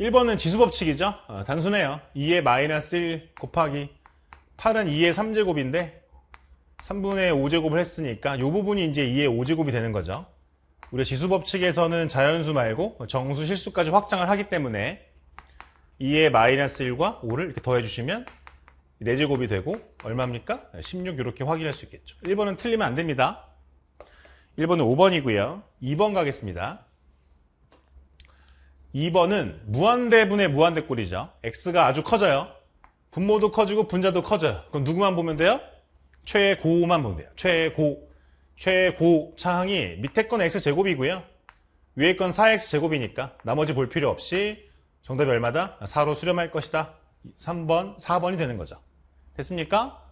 1번은 지수법칙이죠. 어, 단순해요. 2의 마이너스 1 곱하기 8은 2의 3제곱인데 3분의 5제곱을 했으니까 이 부분이 이제 2의 5제곱이 되는 거죠. 우리 지수법칙에서는 자연수 말고 정수 실수까지 확장을 하기 때문에 2의 마이너스 1과 5를 이렇게 더해주시면 4제곱이 되고 얼마입니까? 16 이렇게 확인할 수 있겠죠. 1번은 틀리면 안 됩니다. 1번은 5번이고요. 2번 가겠습니다. 2번은 무한대분의 무한대꼴이죠. x가 아주 커져요. 분모도 커지고 분자도 커져요. 그럼 누구만 보면 돼요? 최고만 보면 돼요. 최고. 최고 차항이 밑에 건 x제곱이고요. 위에 건 4x제곱이니까 나머지 볼 필요 없이 정답이 얼마다? 4로 수렴할 것이다. 3번, 4번이 되는 거죠. 됐습니까?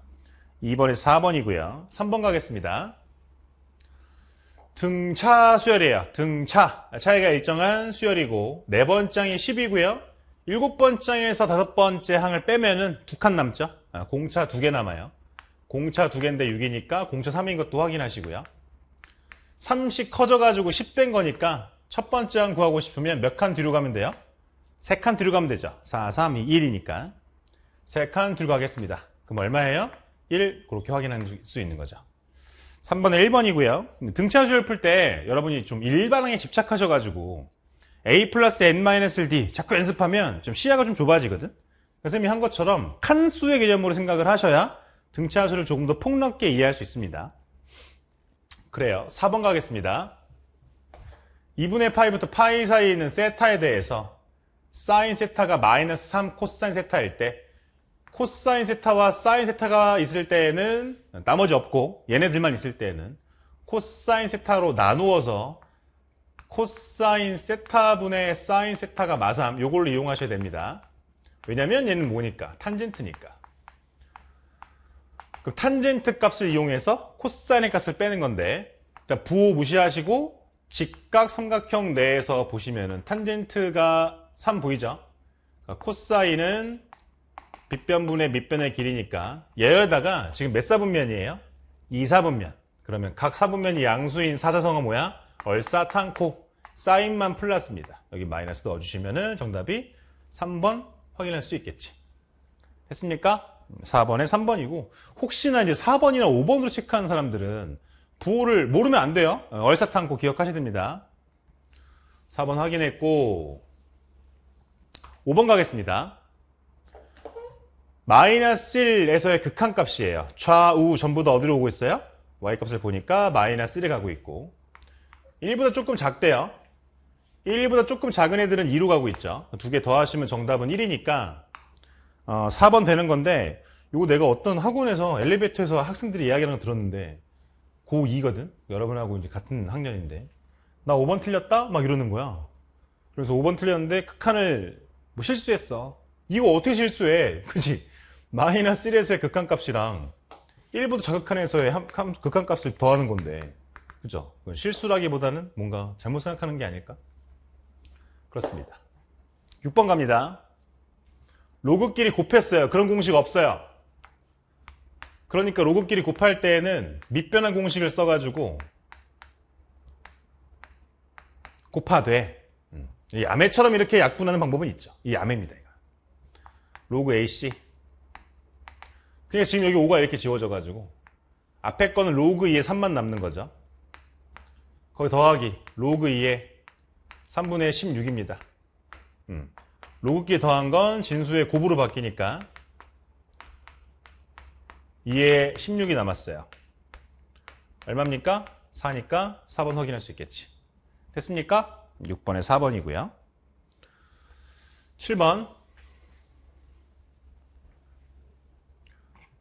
2번에서 4번이고요. 3번 가겠습니다. 등차 수열이에요. 등차. 차이가 일정한 수열이고 네 번장이 10이고요. 일곱 번장에서 다섯 번째 항을 빼면은 두 칸 남죠. 아, 공차 두 개 남아요. 공차 두 개인데 6이니까 공차 3인 것도 확인하시고요. 3씩 커져가지고 10 된 거니까 첫 번째 항 구하고 싶으면 몇 칸 뒤로 가면 돼요? 세 칸 뒤로 가면 되죠. 4, 3, 2, 1이니까. 세 칸 뒤로 가겠습니다. 그럼 얼마예요? 1 그렇게 확인할 수 있는 거죠. 3번은 1번이고요. 등차수열 풀때 여러분이 좀 일반항에 집착하셔가지고 A 플러스 N-를 D 자꾸 연습하면 좀 시야가 좀 좁아지거든. 선생님이 한 것처럼 칸수의 개념으로 생각을 하셔야 등차수를 조금 더 폭넓게 이해할 수 있습니다. 그래요. 4번 가겠습니다. 2분의 파이부터 파이 사이에 있는 세타에 대해서 사인 세타가 마이너스 3 코사인 세타일 때 코사인 세타와 사인 세타가 있을 때에는 나머지 없고 얘네들만 있을 때에는 코사인 세타로 나누어서 코사인 세타분의 사인 세타가 마삼 요걸 이용하셔야 됩니다. 왜냐면 얘는 뭐니까? 탄젠트니까. 그 탄젠트 값을 이용해서 코사인의 값을 빼는 건데 일단 그러니까 부호 무시하시고 직각 삼각형 내에서 보시면은 탄젠트가 3 보이죠? 그러니까 코사인은 밑변분의 밑변의 길이니까 얘에다가 지금 몇 사분면이에요? 2사분면 그러면 각 사분면이 양수인 사자성어 뭐야? 얼사 탕코, 사인만 플러스입니다 여기 마이너스 넣어주시면 은 정답이 3번 확인할 수 있겠지 했습니까? 4번에 3번이고 혹시나 이제 4번이나 5번으로 체크한 사람들은 부호를 모르면 안 돼요 얼사 탕코 기억하셔야 됩니다 4번 확인했고 5번 가겠습니다 마이너스 1에서의 극한값이에요. 좌우 전부 다 어디로 오고 있어요? y값을 보니까 마이너스 1에 가고 있고 1보다 조금 작대요. 1보다 조금 작은 애들은 2로 가고 있죠. 두 개 더하시면 정답은 1이니까 어, 4번 되는 건데 이거 내가 어떤 학원에서 엘리베이터에서 학생들이 이야기하는 거 들었는데 고2거든? 여러분하고 이제 같은 학년인데 나 5번 틀렸다? 막 이러는 거야. 그래서 5번 틀렸는데 극한을 뭐 실수했어. 이거 어떻게 실수해? 그치 마이너스 1에서의 극한값이랑 1부다 자극한에서의 극한값을 더하는 건데 그죠? 실수라기보다는 뭔가 잘못 생각하는 게 아닐까? 그렇습니다. 6번 갑니다. 로그끼리 곱했어요. 그런 공식 없어요. 그러니까 로그끼리 곱할 때에는 밑변환 공식을 써가지고 곱하되 야매처럼 음, 이렇게 약분하는 방법은 있죠. 이 야매입니다. 이거. 로그 AC 그냥 지금 여기 5가 이렇게 지워져가지고 앞에 거는 로그 2에 3만 남는 거죠. 거기 더하기 로그 2에 3분의 16입니다. 음. 로그끼 더한 건 진수의 곱으로 바뀌니까 2에 16이 남았어요. 얼마입니까? 4니까 4번 확인할 수 있겠지. 됐습니까? 6번에 4번이고요. 7번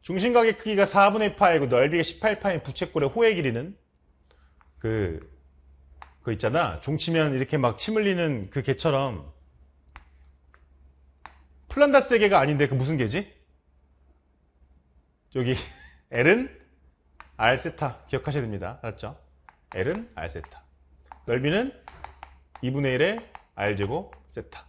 중심각의 크기가 4분의 파이고 그 넓이가 18파인 부채꼴의 호의 길이는 그, 그 있잖아. 종치면 이렇게 막침 흘리는 그 개처럼 플란다스 개가 아닌데 그 무슨 개지? 여기 L은 알세타 기억하셔야 됩니다. 알았죠? L은 알세타. 넓이는 2분의 1의 R제곱 세타.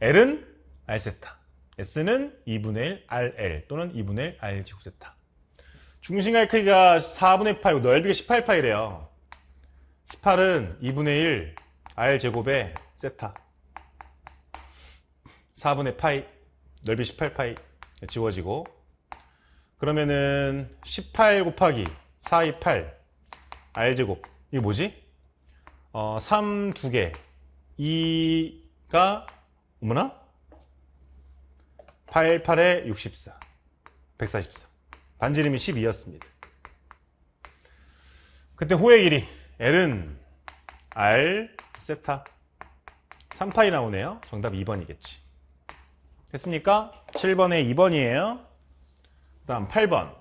L은 알세타. S는 2분의 1 RL 또는 2분의 1 R 제곱 세타. 중심각의 크기가 4분의 8이고 넓이가 18파이래요. 18은 2분의 1 R 제곱의 세타. 4분의 파이 넓이 18파이 지워지고 그러면은 18 곱하기 4, 2, 8 R 제곱 이게 뭐지? 어, 3 2개 2가 어머나 88에 64. 144. 반지름이 12였습니다. 그때 호의 길이 L은 R 세타 3파이 나오네요. 정답 2번이겠지. 됐습니까? 7번에 2번이에요. 그 다음 8번.